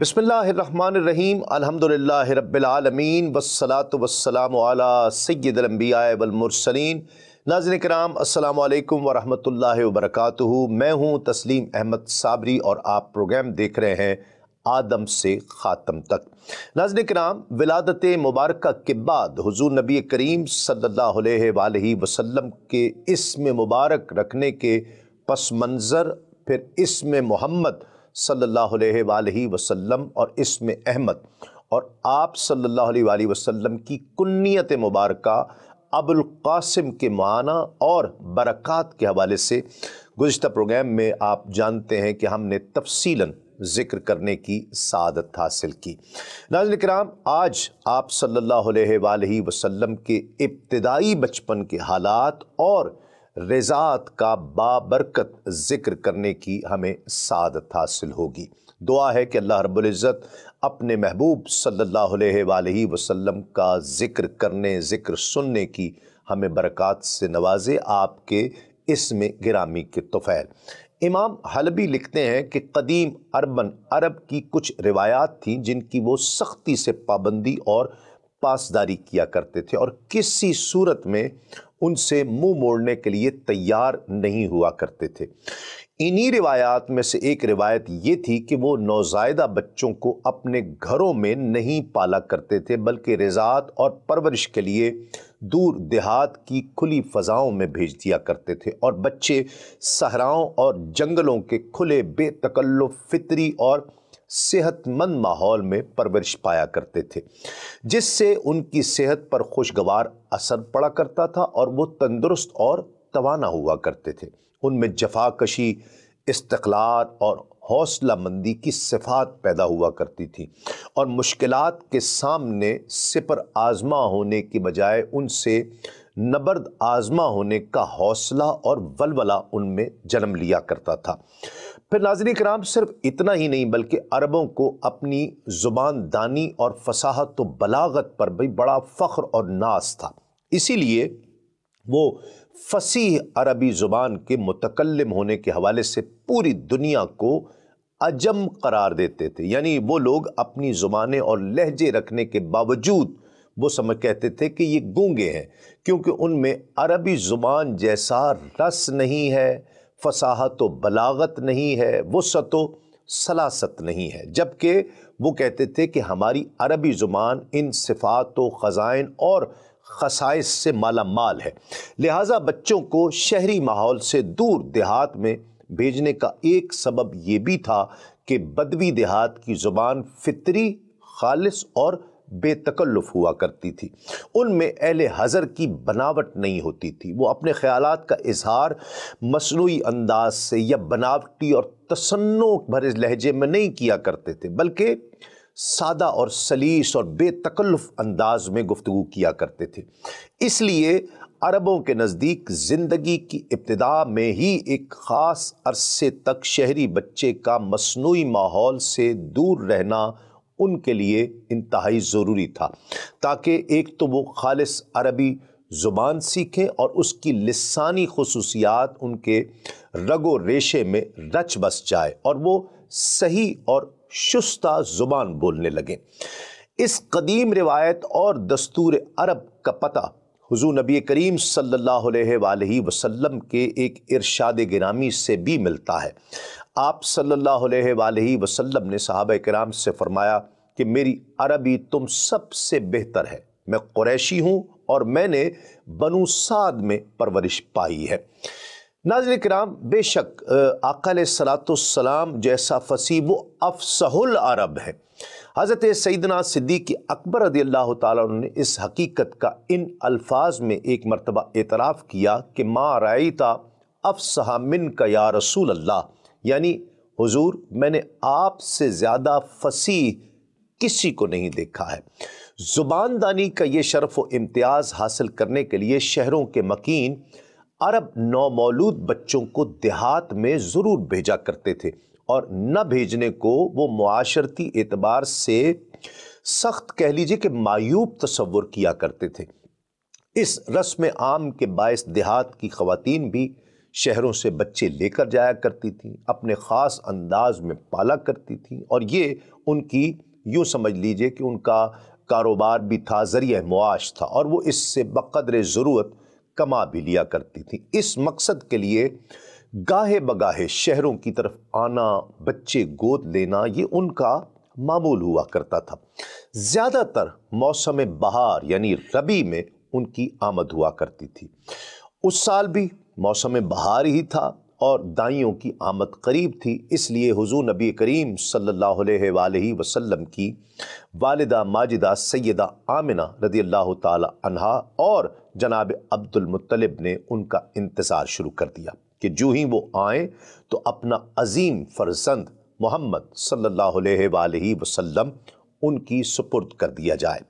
बसमीम अलहमदिल्ला रबालमीन वसलात वसलाम सैदम्बिया नाजन कराम अल्लाम वरहमल वरक मैं हूँ तस्लीम अहमद साबरी और आप प्रोग्राम देख रहे हैं आदम से ख़ातम तक नाजन कराम विलादत मुबारक के बाद हजू नबी करीम सल्ला वसलम के इसम मुबारक रखने के पस मंज़र फिर इसम मोहम्मद सल्लल्लाहु अलैहि वसल्लम और इसम अहमद और आप सल्लल्लाहु अलैहि वसल्लम की कुन्नीत मुबारक अबुल कासिम के माना और बरक़ात के हवाले से गुज्त प्रोग्राम में आप जानते हैं कि हमने तफसीला ज़िक्र करने की सदत हासिल की नाजन कराम आज आप सल्ला वसलम के इब्तदाई बचपन के हालात और रजात का बाबरकत ज़िक्र करने की हमें सादत हासिल होगी दुआ है कि अल्लाह रब्ज़त अपने महबूब सल्ला वसम का ज़िक्र करने ज़िक्र सुनने की हमें बरक़ात से नवाजे आपके इसमें गिरामी के तोफ़ैल इमाम हलबी लिखते हैं कि कदीम अरबन अरब की कुछ रिवायात थी जिनकी वो सख्ती से पाबंदी और पासदारी किया करते थे और किसी सूरत में उनसे मुंह मोड़ने के लिए तैयार नहीं हुआ करते थे इन्हीं रिवायात में से एक रिवायत ये थी कि वो नौजायदा बच्चों को अपने घरों में नहीं पाला करते थे बल्कि रिजात और परवरिश के लिए दूर देहात की खुली फ़जाओं में भेज दिया करते थे और बच्चे सहराओं और जंगलों के खुले बेतकल्लु फितरी और सेहतमंद माहौल में परवरिश पाया करते थे जिससे उनकी सेहत पर खुशगवार असर पड़ा करता था और वो तंदुरुस्त और तवाना हुआ करते थे उनमें जफाकशी इस्तकलाल और हौसला मंदी की सिफात पैदा हुआ करती थी और मुश्किल के सामने सिपर आज़मा होने के बजाय उनसे नबर्द आज़मा होने का हौसला और वलवला उनमें जन्म लिया करता था फिर नाजरी कराम सिर्फ इतना ही नहीं बल्कि अरबों को अपनी ज़ुबान दानी और फसाहत तो बलागत पर भी बड़ा फ़ख्र और नाज था इसीलिए वो फसी अरबी ज़ुबान के मुतकलम होने के हवाले से पूरी दुनिया को अजम करार देते थे यानी वो लोग अपनी ज़ुबानें और लहजे रखने के बावजूद वो समझ कहते थे कि ये गूँगे हैं क्योंकि उनमें अरबी ज़ुबान जैसा रस नहीं है फसाहत व तो बलागत नहीं है वसत व तो सलासत नहीं है जबकि वो कहते थे कि हमारी अरबी ज़ुबान इन सिफात व तो ख़ज़ाइन और खसाइस से माला माल है लिहाजा बच्चों को शहरी माहौल से दूर देहात में भेजने का एक सबब ये भी था कि बदवी देहात की ज़ुबान फितरी खालिस और बेतकल्लुफ़ हुआ करती थी उनमें अहल हज़र की बनावट नहीं होती थी वो अपने ख्याल का इजहार मसनू अंदाज से या बनावटी और तसन्नो भरे लहजे में नहीं किया करते थे बल्कि सादा और सलीस और बेतकल्लुफ़ अंदाज में गुफ्तु किया करते थे इसलिए अरबों के नज़दीक ज़िंदगी की इब्तदा में ही एक ख़ास अरसे तक शहरी बच्चे का मसनू माहौल से दूर रहना उनके लिए इंतहाई ज़रूरी था ताकि एक तो वो खालिस अरबी ज़ुबान सीखें और उसकी लसानी खसूसियात उनके रगो रेशे में रच बस जाए और वो सही और शुस्ता ज़ुबान बोलने लगें इस कदीम रिवायत और दस्तूर अरब का पता हजू नबी करीम सल्लल्लाहु अलैहि वसल्लम के एक इरशाद गिरामी से भी मिलता है आप सल्लल्लाहु अलैहि वसल्लम ने साहब कराम से फरमाया कि मेरी अरबी तुम सबसे बेहतर है मैं क्रैशी हूँ और मैंने बनु साद में परवरिश पाई है नाजर कराम बेशक अकल सलातम जैसा फसी वो अफसहुल अरब है हज़रत सईदना सिद्दीक अकबर रदी अल्लाह ने इस हकीकत का इन अल्फाज में एक मरतबा एतराफ़ किया कि माँ रायता अफसहा मिन का या रसूल अल्लाह यानी हुजूर मैंने आपसे ज़्यादा फसी किसी को नहीं देखा है ज़ुबान दानी का ये शरफ़ व इम्तियाज़ हासिल करने के लिए शहरों के मकीन अरब नौमौलूद बच्चों को देहात में ज़रूर भेजा करते थे और न भेजने को वो माशरती एतबार से सख्त कह लीजिए कि मायूब तस्वुर किया करते थे इस रस्म आम के बायस देहात की खवतान भी शहरों से बच्चे लेकर जाया करती थी अपने ख़ास अंदाज में पाला करती थी और ये उनकी यूँ समझ लीजिए कि उनका कारोबार भी था ज़रिए मुआश था और वो इससे बक़दर ज़रूरत कमा भी लिया करती थी इस मकसद के लिए गाहे बगाहे शहरों की तरफ आना बच्चे गोद लेना ये उनका मामूल हुआ करता था ज़्यादातर मौसम बहार यानी रबी में उनकी आमद हुआ करती थी उस साल भी मौसम बहार ही था और दाइयों की आमद करीब थी इसलिए हुजूर नबी करीम सल्लल्लाहु अलैहि वसल्लम की वालदा माजिदा सैदा आमिना रदी अल्लाह तहा और जनाब अब्दुलमतलब ने उनका इंतज़ार शुरू कर दिया कि जो ही वो आए तो अपना अजीम फरजंद मोहम्मद सल्लल्लाहु अलैहि वसल्लम उनकी सुपुर्द कर दिया जाए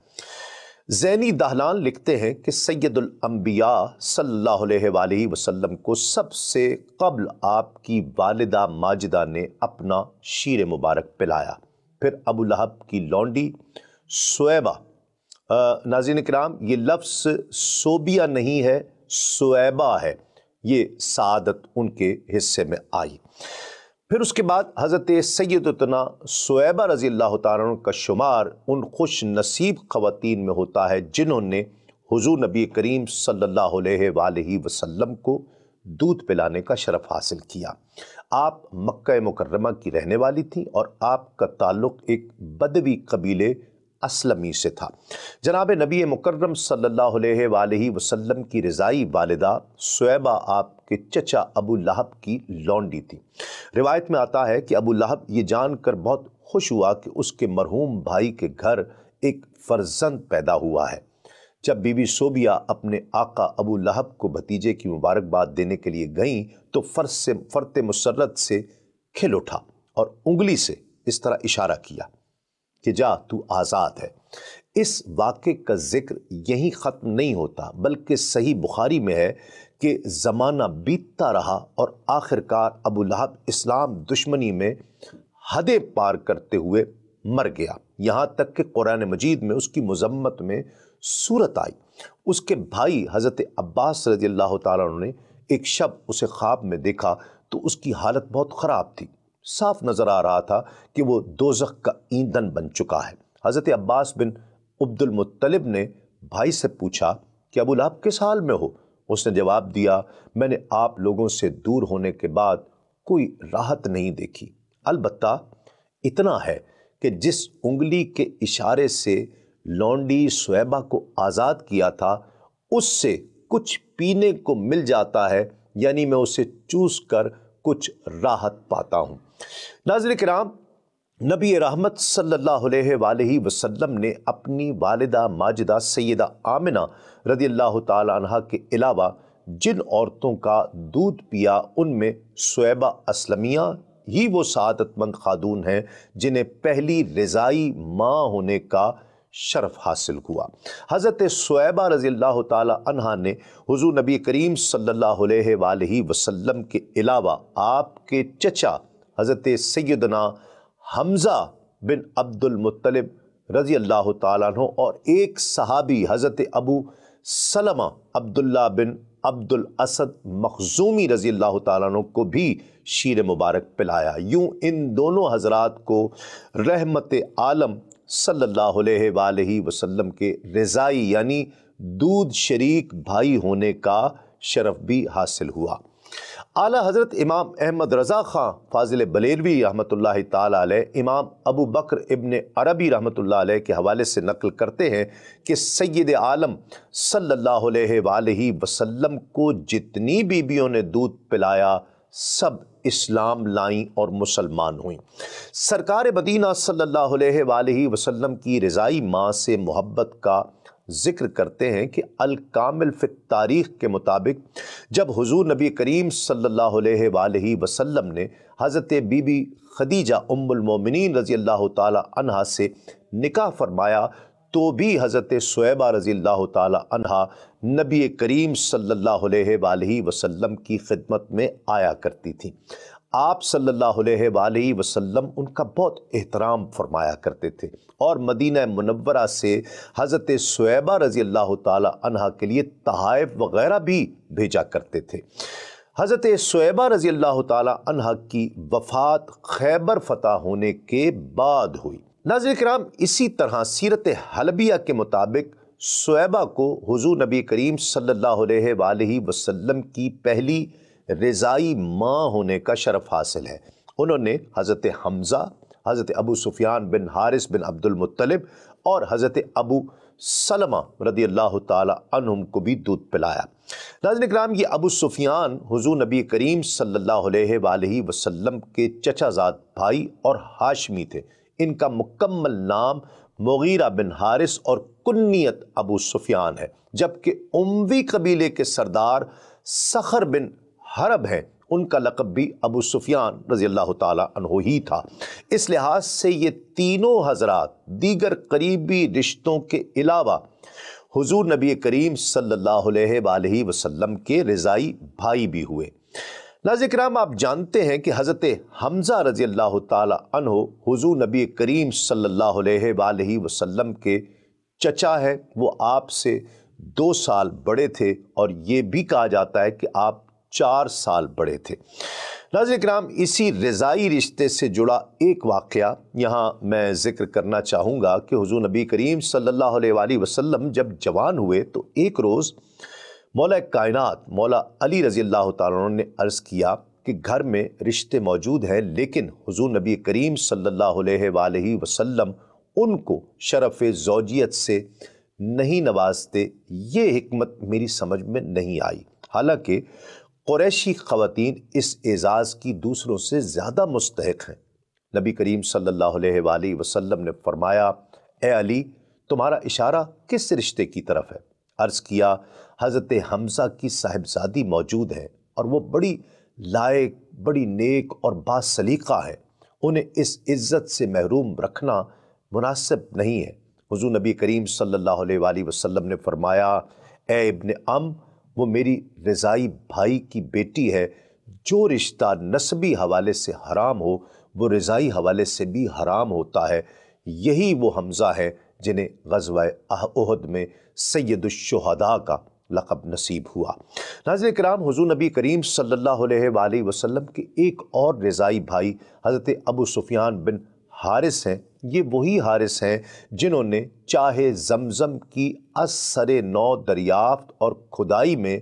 जैनी दहलान लिखते हैं कि सैदुलम्बिया सल्ला वसलम को सबसे कबल आपकी वालदा माजिदा ने अपना शीर मुबारक पिलाया फिर अबू लहब की लौंडी सोएबा नाजिन कराम ये लफ्स सोबिया नहीं है सोएबा है ये सादत उनके हिस्से में आई फिर उसके बाद हज़रत सैदना सोएबा रज़ी अल्लाह का शुमार उन खुश नसीब ख़वान में होता है जिन्होंने हुजूर नबी करीम सल्ला वसम को दूध पिलाने का शरफ़ हासिल किया आप मक् मुकरमा की रहने वाली थी और आपका ताल्लुक़ एक बदवी कबीले असलमी से था जनाब नबी मुकर्रम सल्ला वसलम की रज़ाई वालदा सोएबा आपके चचा अबू लहब की लौंडी थी रिवायत में आता है कि अबू लहब ये जान कर बहुत खुश हुआ कि उसके मरहूम भाई के घर एक फर्जंद पैदा हुआ है जब बीबी सोबिया अपने आका अबू लहब को भतीजे की मुबारकबाद देने के लिए गईं तो फर्श से फरत मुसरत से खिल उठा और उंगली से इस तरह इशारा किया कि जा तू आज़ाद है इस वाक्य का जिक्र यहीं ख़त्म नहीं होता बल्कि सही बुखारी में है कि ज़माना बीतता रहा और आखिरकार अबू लहब इस्लाम दुश्मनी में हदें पार करते हुए मर गया यहाँ तक कि कुरान मजीद में उसकी मजम्मत में सूरत आई उसके भाई हज़रत अब्बास रजी अल्लाह ने एक शब उसे ख्वाब में देखा तो उसकी हालत बहुत ख़राब थी साफ नज़र आ रहा था कि वो दोजख का ईंधन बन चुका है हज़रत अब्बास बिन अब्दुल मुत्तलिब ने भाई से पूछा कि अबुल आप किस हाल में हो उसने जवाब दिया मैंने आप लोगों से दूर होने के बाद कोई राहत नहीं देखी अलबत्ता इतना है कि जिस उंगली के इशारे से लौंडी सोएबा को आज़ाद किया था उससे कुछ पीने को मिल जाता है यानी मैं उसे चूस कर कुछ राहत पाता हूँ नाजर कराम नबी रहमत सल्लल्लाहु वसल्लम ने अपनी वालदा माजदा सैदा आमिना रदी अल्लाह तह के अलावा जिन औरतों का दूध पिया उनमें सोएबा असलमिया ही वो सदतमंद खादून हैं जिन्हें पहली रज़ाई माँ होने का शरफ हासिल हुआ हज़रत सोएबा रज़ी अल्लाह तह ने हजू नबी करीम सल्ला वसम के अलावा आपके चचा हज़रत सैदना हमज़ा बिन अब्दुलमतलब रज़ी अल्लाह तु और एक सहाबी हज़रत अबू सलमा अब्दुल्ला बिन अब्दुल असद मखजूमी रज़ी अल्लाह तु को भी शीर मुबारक पिलाया यूँ इन दोनों हजरात को रहमत आलम सल्ला वसलम के रज़ाई यानी दूध शरीक भाई होने का शरफ भी हासिल हुआ आला हज़रत इमाम अहमद रज़ा ख़ां फाजिल बलेरवी रहमत ताल अबू बकर इबन अरबी रहमत के हवाले से नकल करते हैं कि सैद आलम सल्ला वसलम को जितनी बीबियों ने दूध पिलाया सब इस्लाम लाई और मुसलमान हुई सरकार मदीना सल्ला वसलम की रज़ाई माँ से मोहब्बत का जिक्र करते हैं कि अल कामिल फित तारीख़ के मुताबिक जब हुजूर नबी करीम सल्ला वसलम वसल्लम ने हज़रत बीबी खदीजा उमुलमोमिन रज़ी अल्लाह तहा से निका फरमाया तो भी हज़रत शुयबा रज़ी अल्लाह तहा नबी करीम सल्ला वसलम की खिदमत में आया करती थी आप सल्लल्लाहु अलैहि वसल्लम उनका बहुत एहतराम फरमाया करते थे और मदीना मनवरा से हज़रत सोएबा रज़ी अल्लाह तह के लिए तहाइफ वगैरह भी भेजा करते थे हज़रत सोएबा रज़ी अल्लाह तह की वफ़ात खैबर फतह होने के बाद हुई नाजिर कराम इसी तरह सीरत हलबिया के मुताबिक सोएबा को हजू नबी करीम सल्ला वसलम की पहली रज़ाई माँ होने का शरफ़ हासिल है उन्होंने हज़रत हमज़ा हज़रत अबू सुफियान बिन हारिस बिन अब्दुलमतलब और हज़रत अबू सलमा रदी अल्लाह तुम को भी दूध पिलाया नाजन कराम ये अबू सुफियान हजू नबी करीम सल्ला वसलम के चचाजाद भाई और हाशमी थे इनका मुकम्मल नाम मुगीरा बिन हारिस और कुन्नीत अबू सुफियान है जबकि उमवी कबीले के सरदार सखर बिन हरब हैं उनका लकब भी अबू सुफियान रज़ी अल्लाह तहो ही था इस लिहाज से ये तीनों हजरात दीगर करीबी रिश्तों के अलावा हजूर नबी करीम सल्ला वसलम के रज़ाई भाई भी हुए नाजिक राम आप जानते हैं कि हज़रत हमज़ा रज़ी अल्लाह तहो हजूर नबी करीम सल्ला वसलम के चचा हैं वो आपसे दो साल बड़े थे और ये भी कहा जाता है कि आप चार साल बड़े थे नाजिक कराम इसी रज़ाई रिश्ते से जुड़ा एक वाक़ यहाँ मैं ज़िक्र करना चाहूँगा कि हजू नबी करीम सल्ला अलैहि जब जवान हुए तो एक रोज़ मौला कायनात मौला अली रज़ी अल्लाह तु ने अर्ज़ किया कि घर में रिश्ते मौजूद हैं लेकिन हजू नबी करीम सल्ला अलैहि उनको शरफ़ जोजियत से नहीं नवाजते ये हमत मेरी समझ में नहीं आई हालांकि क्रैशी ख़वान इस एज़ाज़ की दूसरों से ज़्यादा मुस्तक हैं नबी करीम सल्ला वसलम ने फरमाया एली तुम्हारा इशारा किस रिश्ते की तरफ है अर्ज़ किया हज़रत हमज़ा की साहिबजादी मौजूद है और वह बड़ी लायक बड़ी नेक और बासलीक़ा है उन्हें इस इज़्ज़त से महरूम रखना मुनासिब नहीं है हजू नबी करीम सल्ला अलैहि ने फरमाया ए इब्न अम वो मेरी रज़ाई भाई की बेटी है जो रिश्ता नस्बी हवाले से हराम हो वो रज़ाई हवाले से भी हराम होता है यही वो हमज़ा है जिन्हें गजवा अहद में सैदुलशहदा का लक़ब नसीब हुआ नाजिल कराम हजू नबी करीम सल्ला वसम के एक और रज़ाई भाई हज़रत अबू सुफियान बिन हारिस हैं ये वही हारिस हैं जिन्होंने चाहे जमज़म की असर नौ दरियाफ्त और खुदाई में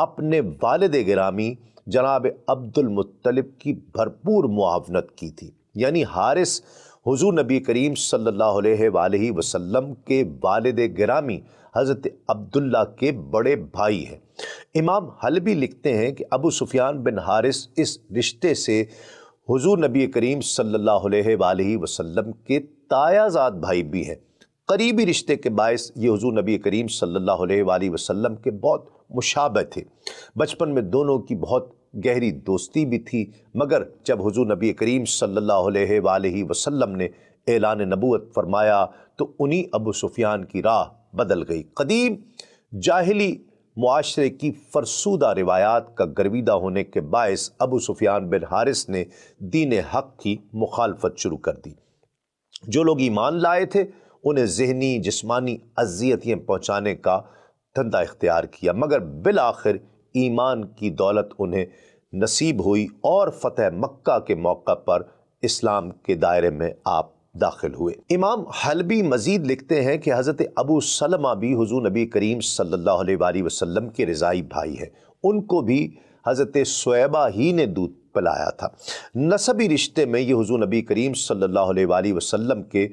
अपने वालद ग्रामी जनाब अब्दुलमतलब की भरपूर मुआवनत की थी यानी हारिस हुजूर नबी करीम सल्ला अलैहि के वालद ग्रामी हज़रत अब्दुल्ला के बड़े भाई हैं इमाम हलबी लिखते हैं कि अबू सुफियान बिन हारिस इस रिश्ते से हुजूर नबी करीम सल्लल्लाहु अलैहि वसल्लम के तायाजाद भाई भी हैं करीबी रिश्ते के बायस ये हुजूर नबी करीम सल्लल्लाहु अलैहि वसल्लम के बहुत मुशाबे थे बचपन में दोनों की बहुत गहरी दोस्ती भी थी मगर जब हुजूर नबी करीम सल्लल्लाहु अलैहि वसल्लम ने ऐलान नबूत फरमाया तो उन्हीं अबू सुफियान की राह बदल गई कदीम जाहली माशरे की फरसूदा रिवायात का गर्विदा होने के बायस अबू सुफियान बिन हारिस ने दीन हक की मुखालफत शुरू कर दी जो लोग ईमान लाए थे उन्हें जहनी जिसमानी अजियतें पहुँचाने का धंधा इख्तियार किया मगर बिल आखिर ईमान की दौलत उन्हें नसीब हुई और फतेह मक्का के मौका पर इस्लाम के दायरे में आप दाखिल हुए इमाम हलबी मजीद लिखते हैं कि हज़रत अबू सलमा भी हजू नबी करीम सल्ला वसलम के रज़ाई भाई हैं उनको भी हज़रत सोएबा ही ने दूध पिलाया था नसबी रिश्ते में ये हजू नबी करीम सल्ला वसलम के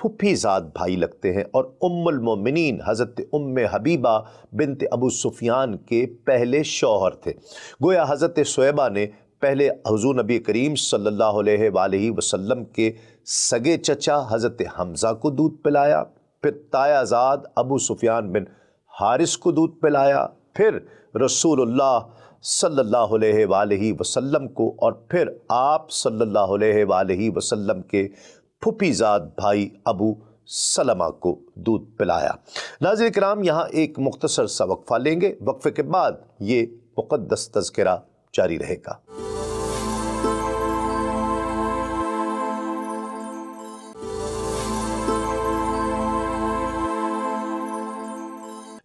फुफीजाद भाई लगते हैं और उम्मिन हज़रत Umm Habiba bint Abu Sufyan के पहले शौहर थे गोया हज़रत सोएबा ने पहले हजू नबी करीम सल्लल्लाहु अलैहि वसल्लम के सगे चचा हज़रत हमज़ा को दूध पिलाया फिर तायाजाद अबू सुफियान बिन हारिस को दूध पिलाया फिर रसूलुल्लाह सल्लल्लाहु अलैहि वसल्लम को और फिर आप सल्लल्लाहु अलैहि वसल्लम के फुफीजाद भाई अबू सलमा को दूध पिलाया नाजिर कराम यहाँ एक मुख्तसर सा वक्फ़ा लेंगे वक्फ़े के बाद ये मुक़दस तस्करा जारी रहेगा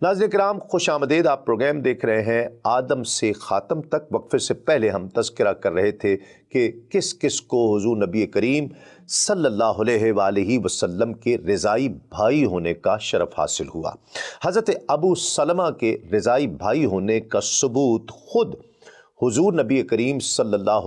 नाजर कराम खुश आमदेद आप प्रोग्राम देख रहे हैं आदम से ख़ातम तक वक्फे से पहले हम तस्करा कर रहे थे कि किस किस को हजू नबी करीम सल्ला अलैहि के रज़ाई भाई होने का शरफ हासिल हुआ हज़रत अबू सलमा के रज़ाई भाई होने का सबूत ख़ुद हजूर नबी करीम सल्ला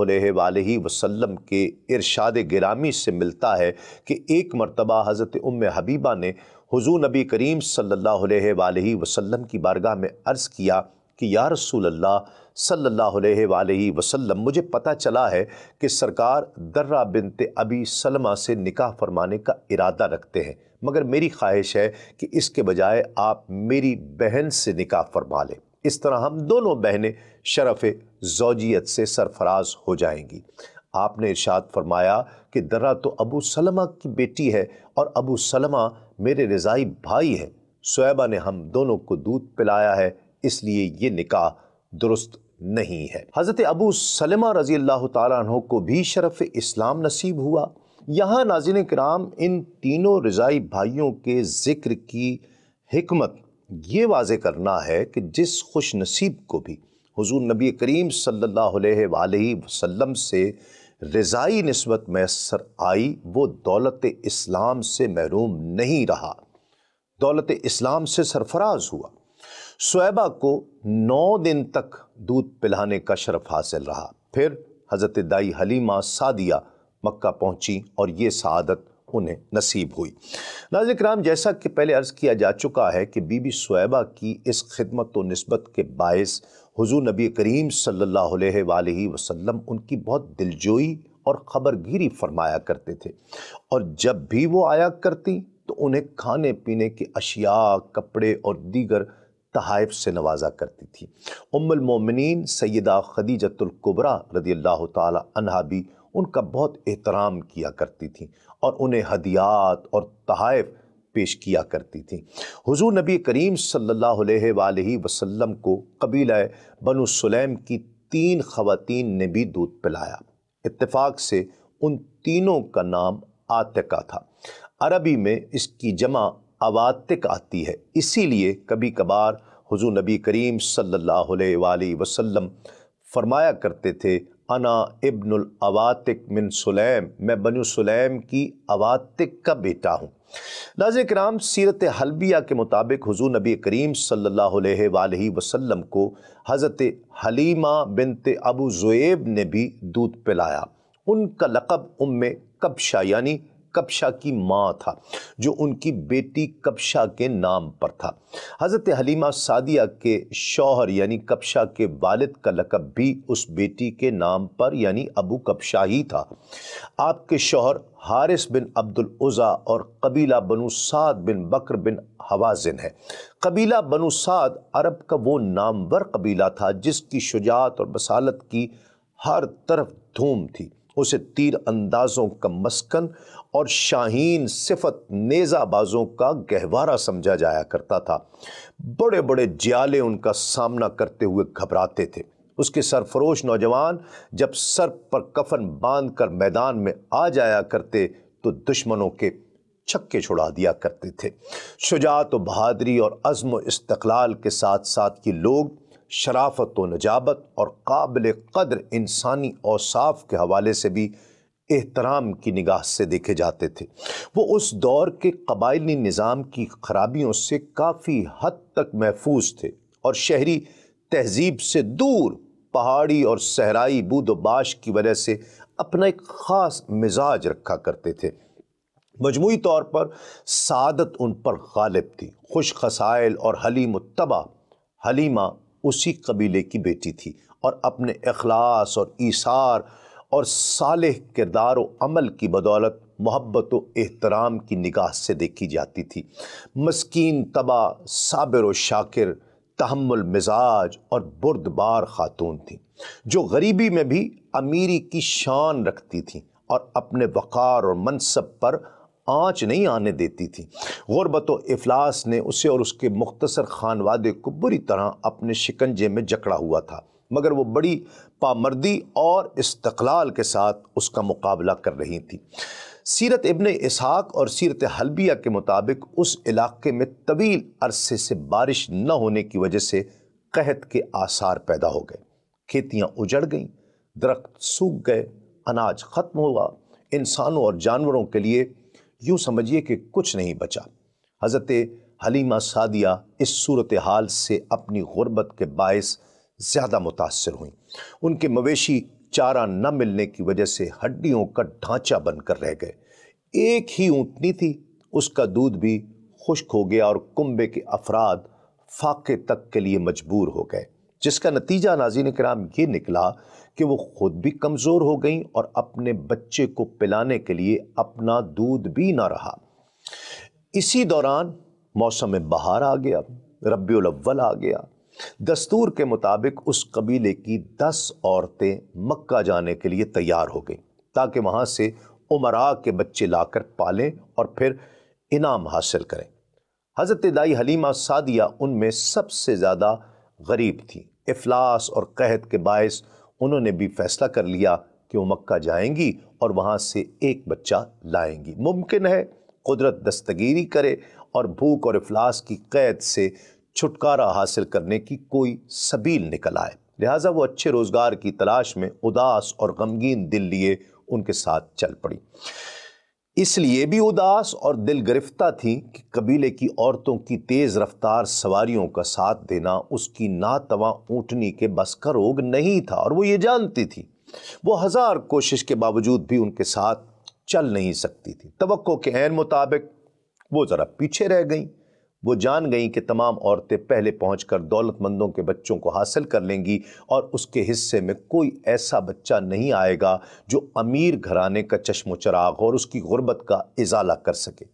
वसम के इरशाद गिरामी से मिलता है कि एक मरतबा हज़रत उम हबीबा ने हुजू नबी करीम सल्लल्लाहु अलैहि वसल्लम की बारगाह में अर्ज़ किया कि या रसूल अल्लाह सल्लल्लाहु अलैहि वसल्लम मुझे पता चला है कि सरकार दर्रा बिनते अबी सलमा से निकाह फरमाने का इरादा रखते हैं मगर मेरी ख्वाहिश है कि इसके बजाय आप मेरी बहन से निकाह फरमा लें इस तरह हम दोनों बहनें शरफ़ जोजियत से सरफराज हो जाएंगी आपने इर्शाद फरमाया कि दर्रा तो अबू सलमा की बेटी है और अबू सलमा मेरे रज़ाई भाई है सोएबा ने हम दोनों को दूध पिलाया है इसलिए ये निकाह दुरुस्त नहीं है हज़रत अबू सलमा रज़ी अल्लाह तु को भी शरफ़ इस्लाम नसीब हुआ यहाँ नाजिन कराम इन तीनों रज़ाई भाइयों के ज़िक्र की हमत ये वाज करना है कि जिस खुश नसीब को भी हुजूर नबी करीम सल्लल्लाहु अलैहि वसल्लम से रज़ाई नस्बत मैसर आई वो दौलत इस्लाम से महरूम नहीं रहा दौलत इस्लाम से सरफराज हुआ शोबा को नौ दिन तक दूध पिलाने का शरफ हासिल रहा फिर हज़रत दाई हलीमा सादिया मक्का पहुंची और ये शहादत उन्हें नसीब हुई नाजिक कराम जैसा कि पहले अर्ज़ किया जा चुका है कि बीबी सोएबा की इस खिदमत व तो नस्बत के बायस हुजूर नबी करीम सल्लल्लाहु अलैहि वसल्लम उनकी बहुत दिलजोई और ख़बरगिरी फरमाया करते थे और जब भी वो आया करती तो उन्हें खाने पीने की अशिया कपड़े और दीगर तहाइफ से नवाजा करती थी उम्मोमिन सैदा खदीजतुल्कुबरा रदी अल्लाह तला भी उनका बहुत एहतराम किया करती थी और उन्हें हदियात और तहाइफ पेश किया करती थी हुजूर नबी करीम सल्लल्लाहु अलैहि वसल्लम को कबीला बनु सुलेम की तीन खवतान ने भी दूध पिलाया इत्तेफाक से उन तीनों का नाम आतिका था अरबी में इसकी जमा अवातिक आती है इसीलिए कभी कभार हुजूर नबी करीम सल्लल्लाहु अलैहि वसल्लम फरमाया करते थे अना इब्नुल अवातिक मिन सुलेम मैं बनु सुलेम की अवातिक का बेटा हूँ नाज कराम सीरत हलबिया के मुताबिक हजू नबी करीम सल्लल्लाहु अलैहि वसल्लम को हज़रत हलीमा बिनत अबू ज़ुएब ने भी दूध पिलाया उनका लक़ब उम कबशा यानी कपशा की माँ था जो उनकी बेटी कपशा के नाम पर था हज़रत हलीमा सादिया के शौहर यानी कपशा के वालिद का लकब भी उस बेटी के नाम पर यानी अबू कपशा ही था आपके शौहर हारिस बिन अब्दुल अब्दुलज़ा और कबीला बनु साद बिन बकर बिन हवाजिन है कबीला बनु साद अरब का वो नामवर कबीला था जिसकी शुजात और बसालत की हर तरफ धूम थी उसे तीर अंदाजों का मस्कन और शाहीन सिफत नेज़ाबाजों का गहवारा समझा जाया करता था बड़े बड़े जियाले उनका सामना करते हुए घबराते थे उसके सरफरोश नौजवान जब सर पर कफन बांध कर मैदान में आ जाया करते तो दुश्मनों के छक्के छुड़ा दिया करते थे शुजात व बहादरी और अज़म इस्तलाल के साथ साथ ये लोग शराफत व नजाबत और काबिल कदर इंसानी औसाफ के हवाले से भी एहतराम की निगाह से देखे जाते थे वो उस दौर के कबायली निज़ाम की खराबियों से काफ़ी हद तक महफूज थे और शहरी तहजीब से दूर पहाड़ी और सहराई बूदोबाश की वजह से अपना एक ख़ास मिजाज रखा करते थे मजमू तौर पर सादत उन पर गालिब थी खुश खसाइल और हलीम तबा हलीमा उसी कबीले की बेटी थी और अपने अखलास और ईसार और साल किरदार अमल की बदौलत मोहब्बत एहतराम की निगाह से देखी जाती थी मस्किन तबा साबिर व शाकिर तहमुल मिजाज और बुरदबार ख़ातून थीं जो गरीबी में भी अमीरी की शान रखती थीं और अपने वक़ार और मनसब पर आँच नहीं आने देती थी गुरबत अफलास ने उसे और उसके मुख्तसर खानवादे को बुरी तरह अपने शिकंजे में जकड़ा हुआ था मगर वो बड़ी पामर्दी और इस्तकलाल के साथ उसका मुकाबला कर रही थी सीरत इबन इसहाक और सीरत हलबिया के मुताबिक उस इलाके में तवील अरसे से बारिश न होने की वजह से कहत के आसार पैदा हो गए खेतियाँ उजड़ गईं दरख्त सूख गए अनाज ख़त्म हुआ इंसानों और जानवरों के लिए यूँ समझिए कि कुछ नहीं बचा हज़रत हलीमा सादिया इस सूरत हाल से अपनी गुर्बत के बायस ज़्यादा मुतासर हुई उनके मवेशी चारा न मिलने की वजह से हड्डियों का ढांचा बनकर रह गए एक ही ऊँटनी थी उसका दूध भी खुश्क हो गया और कुंबे के अफराद फाके तक के लिए मजबूर हो गए जिसका नतीजा नाजीन कराम ये निकला कि वो ख़ुद भी कमज़ोर हो गई और अपने बच्चे को पिलाने के लिए अपना दूध भी ना रहा इसी दौरान मौसम बाहर बहार आ गया रबी आ गया दस्तूर के मुताबिक उस कबीले की दस औरतें मक्का जाने के लिए तैयार हो गई ताकि वहाँ से उमरा के बच्चे लाकर पालें और फिर इनाम हासिल करें हज़रत दाई हलीमा सादिया उनमें सबसे ज़्यादा गरीब थी अफलास और कहत के बायस उन्होंने भी फैसला कर लिया कि वो मक्का जाएंगी और वहाँ से एक बच्चा लाएंगी मुमकिन है कुदरत दस्तगीरी करे और भूख और अफलास की कैद से छुटकारा हासिल करने की कोई सबील निकल आए लिहाजा वो अच्छे रोज़गार की तलाश में उदास और गमगीन दिल लिए उनके साथ चल पड़ी इसलिए भी उदास और दिल गिरफ्ता थी कि कबीले की औरतों की तेज़ रफ्तार सवारियों का साथ देना उसकी नातवा ऊँटनी के बस का रोग नहीं था और वो ये जानती थी वो हज़ार कोशिश के बावजूद भी उनके साथ चल नहीं सकती थी तो के मुताबिक वो ज़रा पीछे रह गई वो जान गई कि तमाम औरतें पहले पहुंचकर दौलतमंदों के बच्चों को हासिल कर लेंगी और उसके हिस्से में कोई ऐसा बच्चा नहीं आएगा जो अमीर घराने का चश्मो चराग और उसकी गुर्बत का इजाला कर सके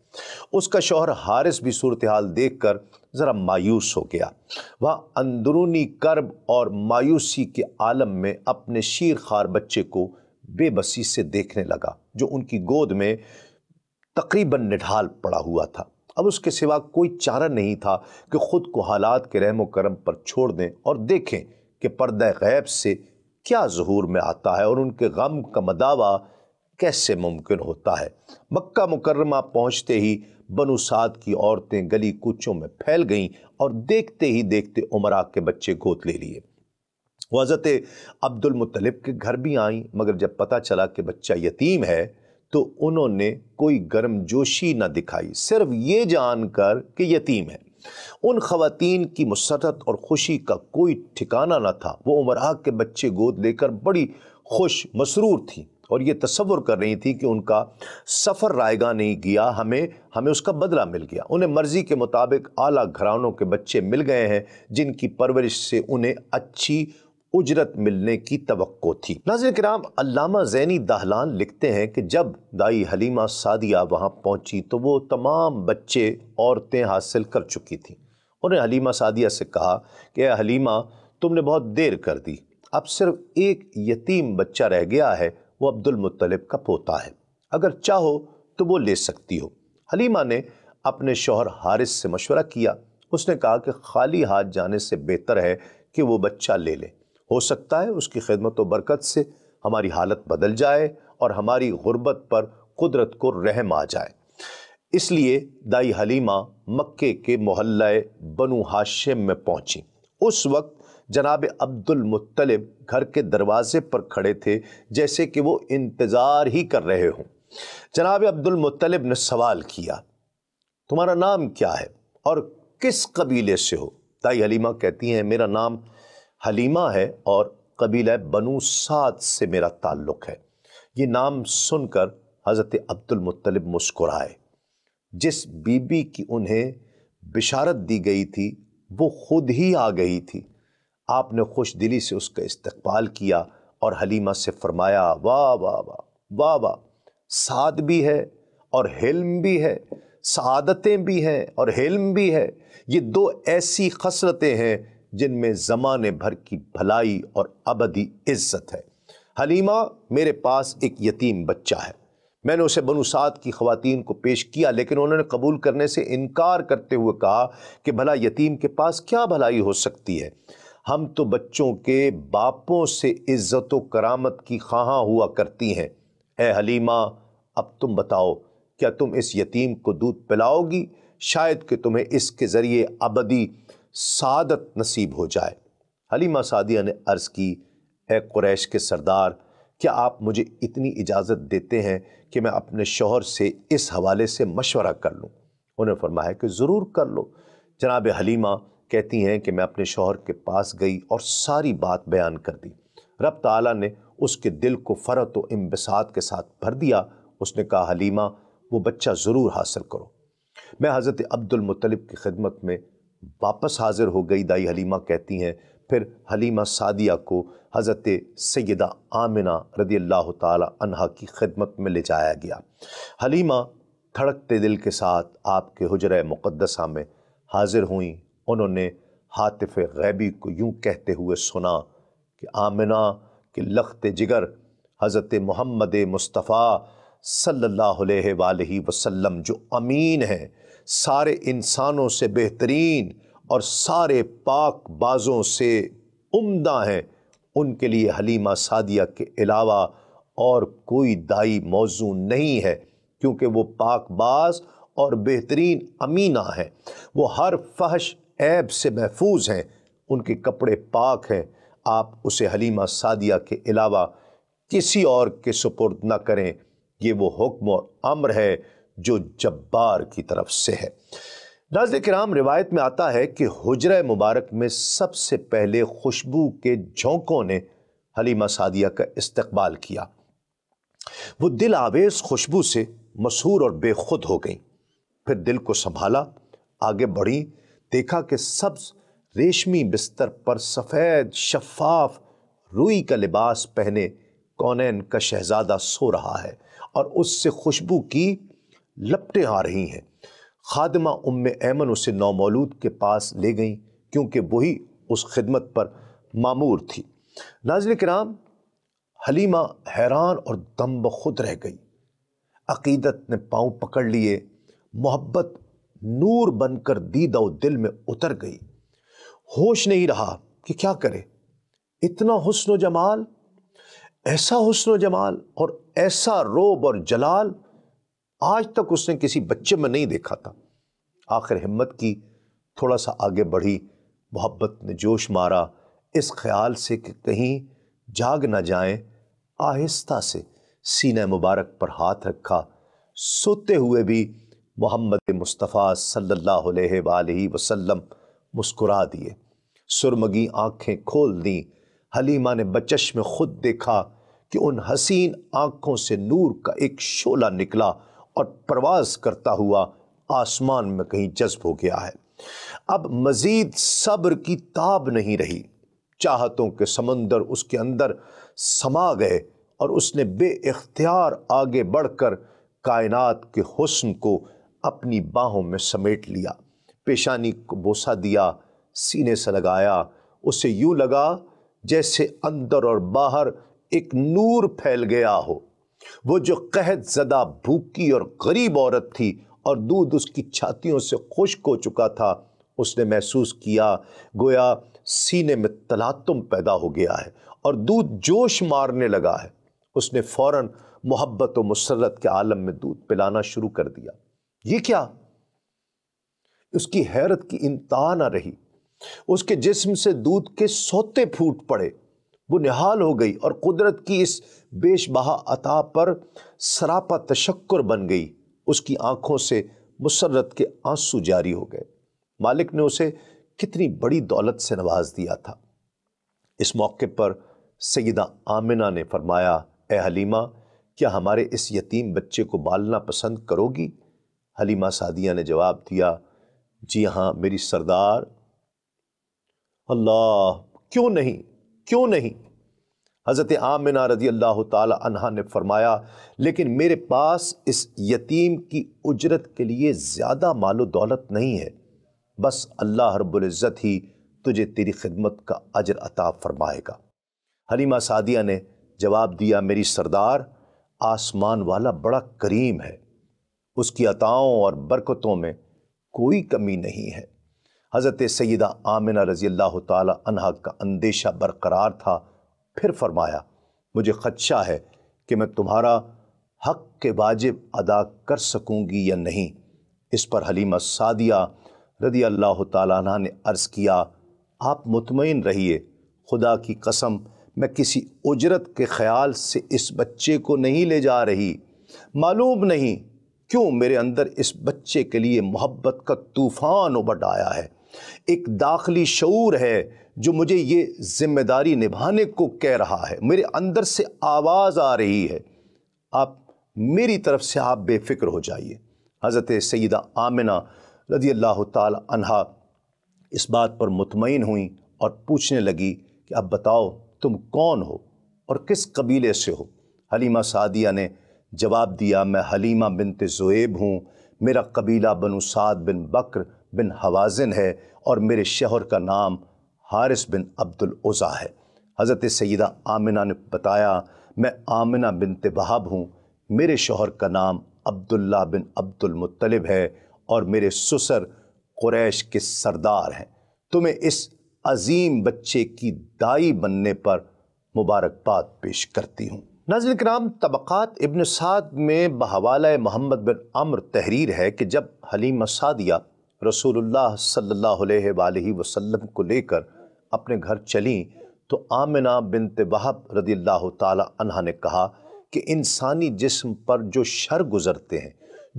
उसका शोहर हारिस भी सूरत हाल देख कर ज़रा मायूस हो गया वह अंदरूनी कर्ब और मायूसी के आलम में अपने शीर खार बच्चे को बेबसी से देखने लगा जो उनकी गोद में तकरीबन निढाल पड़ा हुआ था अब उसके सिवा कोई चारा नहीं था कि ख़ुद को हालात के रहम करम पर छोड़ दें और देखें कि पर्द गैब से क्या जहूर में आता है और उनके गम का मदावा कैसे मुमकिन होता है मक्का मुकरमा पहुँचते ही बनुसाद की औरतें गली कुचों में फैल गईं और देखते ही देखते उमरा के बच्चे गोद ले लिए वजरत अब्दुलमतलब के घर भी आईं मगर जब पता चला कि बच्चा यतीम है तो उन्होंने कोई गर्मजोशी ना दिखाई सिर्फ ये जानकर कि यतीम है उन खातन की मुसरत और खुशी का कोई ठिकाना ना था वो आग के बच्चे गोद लेकर बड़ी खुश मसरूर थी और ये तस्वुर कर रही थी कि उनका सफ़र रायगा नहीं किया हमें हमें उसका बदला मिल गया उन्हें मर्ज़ी के मुताबिक आला घरानों के बच्चे मिल गए हैं जिनकी परवरिश से उन्हें अच्छी उजरत मिलने की तो थी नाजिर कराम अलामा जैनी दाहलान लिखते हैं कि जब दाई हलीमा सादिया वहाँ पहुँची तो वो तमाम बच्चे औरतें हासिल कर चुकी थीं उन्हें हलीमा सादिया से कहा कि हलीमा तुमने बहुत देर कर दी अब सिर्फ एक यतीम बच्चा रह गया है वो अब्दुल का पोता है अगर चाहो तो वो ले सकती हो हलीमा ने अपने शोहर हारिस से मशवरा किया उसने कहा कि खाली हाथ जाने से बेहतर है कि वो बच्चा ले लें हो सकता है उसकी खिदमत बरकत से हमारी हालत बदल जाए और हमारी गुर्बत पर कुदरत को रहम आ जाए इसलिए दाई हलीमा मक्के के मोहल्ला बनु हाशिम में पहुंची उस वक्त जनाब अब्दुल मुत्तलिब घर के दरवाजे पर खड़े थे जैसे कि वो इंतज़ार ही कर रहे हों जनाब अब्दुल मुत्तलिब ने सवाल किया तुम्हारा नाम क्या है और किस कबीले से हो दाई हलीमा कहती हैं मेरा नाम हलीमा है और कबीला बनु साद से मेरा ताल्लुक़ है ये नाम सुनकर हज़रत मुत्तलिब मुस्कुराए जिस बीबी की उन्हें बिशारत दी गई थी वो खुद ही आ गई थी आपने खुश दिली से उसका इस्तकबाल किया और हलीमा से फरमाया वाह वाह वाह वाह वाह साद भी है और हिल्म भी है सादतें भी हैं और हिल्म भी है ये दो ऐसी खसरतें हैं जिनमें ज़माने भर की भलाई और अबदी इज्जत है हलीमा मेरे पास एक यतीम बच्चा है मैंने उसे बनुसात की खवतिन को पेश किया लेकिन उन्होंने कबूल करने से इनकार करते हुए कहा कि भला यतीम के पास क्या भलाई हो सकती है हम तो बच्चों के बापों से इज़्ज़त व करामत की खां हुआ करती हैं ए हलीमा अब तुम बताओ क्या तुम इस यतीम को दूध पिलाओगी शायद कि तुम्हें इसके ज़रिए अबदी सादत नसीब हो जाए हलीमा सादिया ने अर्ज़ की है कुरैश के सरदार क्या आप मुझे इतनी इजाज़त देते हैं कि मैं अपने शोहर से इस हवाले से मशवरा कर लूँ उन्होंने फरमाया कि ज़रूर कर लो जनाब हलीमा कहती हैं कि मैं अपने शोहर के पास गई और सारी बात बयान कर दी रब ताला ने उसके दिल को फ़रत तो व इम्बसात के साथ भर दिया उसने कहा हलीमा वो बच्चा ज़रूर हासिल करो मैं हज़रत अब्दुलमतलब की खिदमत में वापस हाज़िर हो गई दाई हलीमा कहती हैं फिर हलीमा सादिया को हज़रत सैदा आमिना रदी अल्लाह तहा की खिदमत में ले जाया गया हलीमा धड़कते दिल के साथ आपके हजर मुक़दसा में हाज़िर हुई उन्होंने हातिफ़ गैबी को यूँ कहते हुए सुना कि आमिना के लखत जिगर हज़रत मोहम्मद मुस्तफ़ा सल्ला वसलम जो अमीन हैं सारे इंसानों से बेहतरीन और सारे पाक बाज़ों से उम्दा हैं उनके लिए हलीमा सादिया के अलावा और कोई दाई मौजू नहीं है क्योंकि वो पाक बाज़ और बेहतरीन अमीना हैं वो हर फहश ऐब से महफूज हैं उनके कपड़े पाक हैं आप उसे हलीमा सादिया के अलावा किसी और के सुपुर्द न करें ये वो हुक्म और अम्र है जो जब्बार की तरफ से है नाजर कराम रिवायत में आता है कि हजर मुबारक में सबसे पहले खुशबू के झोंकों ने हलीमा सादिया का इस्तकबाल किया वो दिल आवेज खुशबू से मशहूर और बेखुद हो गई फिर दिल को संभाला आगे बढ़ी देखा कि सब्ज रेशमी बिस्तर पर सफ़ेद शफाफ रुई का लिबास पहने कौनैन का शहजादा सो रहा है और उससे खुशबू की लपटें आ रही हैं खादमा उम ऐमन उसे नौमौलूद के पास ले गई क्योंकि वही उस खिदमत पर मामूर थी नाजिल कराम हलीमा हैरान और दम खुद रह गई अकीदत ने पाँव पकड़ लिए मोहब्बत नूर बनकर दीदा दिल में उतर गई होश नहीं रहा कि क्या करे इतना हुस्न जमाल ऐसा हुस्न जमाल और ऐसा रोब और जलाल आज तक उसने किसी बच्चे में नहीं देखा था आखिर हिम्मत की थोड़ा सा आगे बढ़ी मोहब्बत ने जोश मारा इस ख्याल से कि कहीं जाग ना जाए आहिस्ता से सीना मुबारक पर हाथ रखा सोते हुए भी मोहम्मद मुस्तफ़ा सल्ला वसलम वसल्लम मुस्कुरा दिए सुरमगी आंखें खोल दी हलीमा ने बचश में खुद देखा कि उन हसीन आंखों से नूर का एक शोला निकला और प्रवास करता हुआ आसमान में कहीं जज्ब हो गया है अब मजीद सब्र की ताब नहीं रही चाहतों के समंदर उसके अंदर समा गए और उसने बे इख्तियार आगे बढ़कर कायनात के हुस्न को अपनी बाहों में समेट लिया पेशानी को बोसा दिया सीने से लगाया उसे यूं लगा जैसे अंदर और बाहर एक नूर फैल गया हो वो जो कहत ज़दा भूखी और गरीब औरत थी और दूध उसकी छातियों से खुश्क हो चुका था उसने महसूस किया गोया सीने में तलातुम पैदा हो गया है और दूध जोश मारने लगा है उसने फ़ौर मोहब्बत व मसरत के आलम में दूध पिलाना शुरू कर दिया ये क्या उसकी हैरत की इंतहा ना रही उसके जिस्म से दूध के सोते फूट पड़े वो निहाल हो गई और कुदरत की इस बेशबहा अता पर सरापा तशक्कर बन गई उसकी आंखों से मुसरत के आंसू जारी हो गए मालिक ने उसे कितनी बड़ी दौलत से नवाज दिया था इस मौके पर सैदा आमिना ने फरमाया ए हलीमा क्या हमारे इस यतीम बच्चे को बालना पसंद करोगी हलीमा सादिया ने जवाब दिया जी हाँ मेरी सरदार अल्लाह क्यों नहीं क्यों नहीं हज़रत आमिना रजी अल्लाह तहा ने फरमाया लेकिन मेरे पास इस यतीम की उजरत के लिए ज़्यादा मालो दौलत नहीं है बस अल्लाह रब्ज़त ही तुझे तेरी खिदमत का अजर अता फरमाएगा हलीमा सादिया ने जवाब दिया मेरी सरदार आसमान वाला बड़ा करीम है उसकी अताओं और बरकतों में कोई कमी नहीं है हज़रत सैदा आमिना रज़ी अल्लाह तहा का अंदेशा बरकरार था फिर फरमाया मुझे खदशा है कि मैं तुम्हारा हक के वाजिब अदा कर सकूँगी या नहीं इस पर हलीमा सादिया रदी अल्लाह तह ने अर्ज़ किया आप मुतमिन रहिए खुदा की कसम मैं किसी उजरत के ख्याल से इस बच्चे को नहीं ले जा रही मालूम नहीं क्यों मेरे अंदर इस बच्चे के लिए मोहब्बत का तूफ़ान उबट आया है एक दाखिली शूर है जो मुझे ये ज़िम्मेदारी निभाने को कह रहा है मेरे अंदर से आवाज़ आ रही है आप मेरी तरफ से आप बेफिक्र हो जाइए हज़रत सईद आमिना रदी अल्लाह तहा इस बात पर मुतमिन हुई और पूछने लगी कि अब बताओ तुम कौन हो और किस कबीले से हो हलीमा सादिया ने जवाब दिया मैं हलीमा बिन ज़ुएब हूँ मेरा कबीला बनु साद बिन बकर बिन हवाजिन है और मेरे शहर का नाम हारिस बिन अब्दुल अब्दुलज़ा है हज़रत सैदा आमिना ने बताया मैं आमिना बिन तबाहब हूँ मेरे शहर का नाम अब्दुल्ला बिन अब्दुलमतलब है और मेरे ससर क्रैश के सरदार हैं तुम्हें इस अजीम बच्चे की दाई बनने पर मुबारकबाद पेश करती हूँ नजर कराम तबक़ात इबन साद में बहवाल मोहम्मद बिन अम्र तहरीर है कि जब हलीम सादिया रसूलुल्लाह सल्लल्लाहु अलैहि वसल्लम को लेकर अपने घर चलीं तो आमिना बिनत वहब रदी अल्लाह ने कहा कि इंसानी जिस्म पर जो शर गुज़रते हैं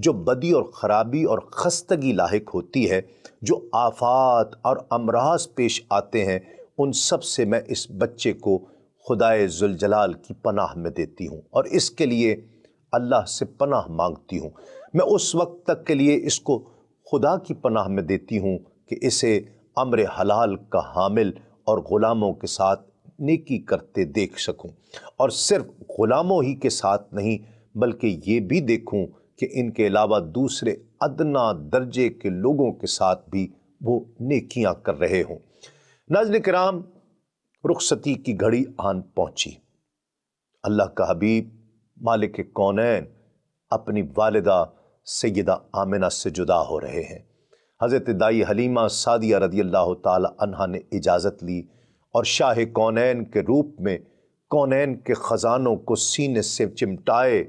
जो बदी और ख़राबी और खस्तगी लाक होती है जो आफात और अमराज पेश आते हैं उन सब से मैं इस बच्चे को खुदाए जुलजलाल की पनाह में देती हूँ और इसके लिए अल्लाह से पनाह मांगती हूँ मैं उस वक्त तक के लिए इसको खुदा की पनाह में देती हूँ कि इसे अमर हलाल का हामिल और ग़ुलामों के साथ नेकी करते देख सकूँ और सिर्फ ग़ुलामों ही के साथ नहीं बल्कि ये भी देखूँ कि इनके अलावा दूसरे अदना दर्जे के लोगों के साथ भी वो नेकियाँ कर रहे हों नजन कराम रुखसती की घड़ी आन पहुँची अल्लाह का हबीब मालिक कौनैन अपनी वालदा सैदा आमिना से जुदा हो रहे हैं हज़रत दाई हलीमा सादिया रदी अल्लाह तहा ने इजाज़त ली और शाह कौनैन के रूप में कौनैन के ख़जानों को सीने से चिमटाए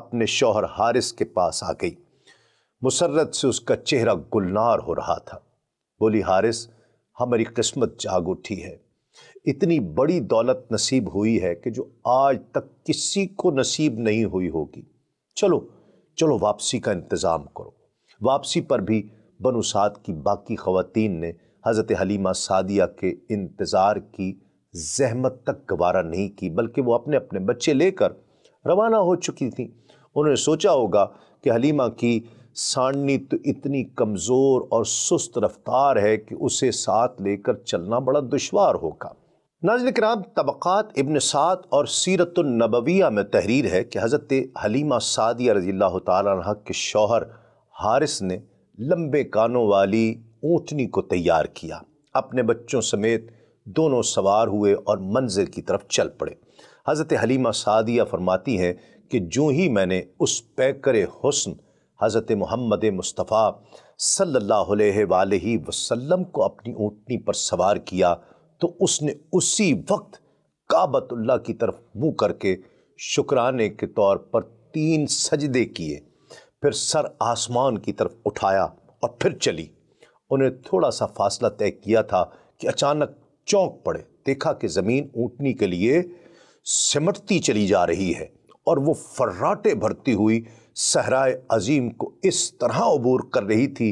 अपने शोहर हारिस के पास आ गई मुसरत से उसका चेहरा गुलनार हो रहा था बोली हारिस हमारी किस्मत जाग उठी है इतनी बड़ी दौलत नसीब हुई है कि जो आज तक किसी को नसीब नहीं हुई होगी चलो चलो वापसी का इंतज़ाम करो वापसी पर भी बनु साद की बाकी खवतान ने हज़रत हलीमा सादिया के इंतज़ार की जहमत तक गवारा नहीं की बल्कि वो अपने अपने बच्चे लेकर रवाना हो चुकी थी उन्होंने सोचा होगा कि हलीमा की साड़नी तो इतनी कमज़ोर और सुस्त रफ्तार है कि उसे साथ लेकर चलना बड़ा दुशवार होगा नाजिल कराम तबक़ात इबन साद और सीरत में तहरीर है कि हज़रत हलीमा सादिया रजी अल्लाह के शौहर हारिस ने लंबे कानों वाली ऊँटनी को तैयार किया अपने बच्चों समेत दोनों सवार हुए और मंजिल की तरफ चल पड़े हज़रत हलीमा सादिया फरमाती हैं कि जो ही मैंने उस पैकर हुस्न हज़रत मोहम्मद मुस्तफ़ा सल्लल्लाहु अलैहि वसल्लम को अपनी ऊँटनी पर सवार किया तो उसने उसी वक्त काबतुल्ला की तरफ मुँह करके शुक्राने के तौर पर तीन सजदे किए फिर सर आसमान की तरफ उठाया और फिर चली उन्हें थोड़ा सा फासला तय किया था कि अचानक चौंक पड़े देखा कि ज़मीन ऊँटनी के लिए सिमटती चली जा रही है और वो फर्राटे भरती हुई सहराए अजीम को इस तरह अबूर कर रही थी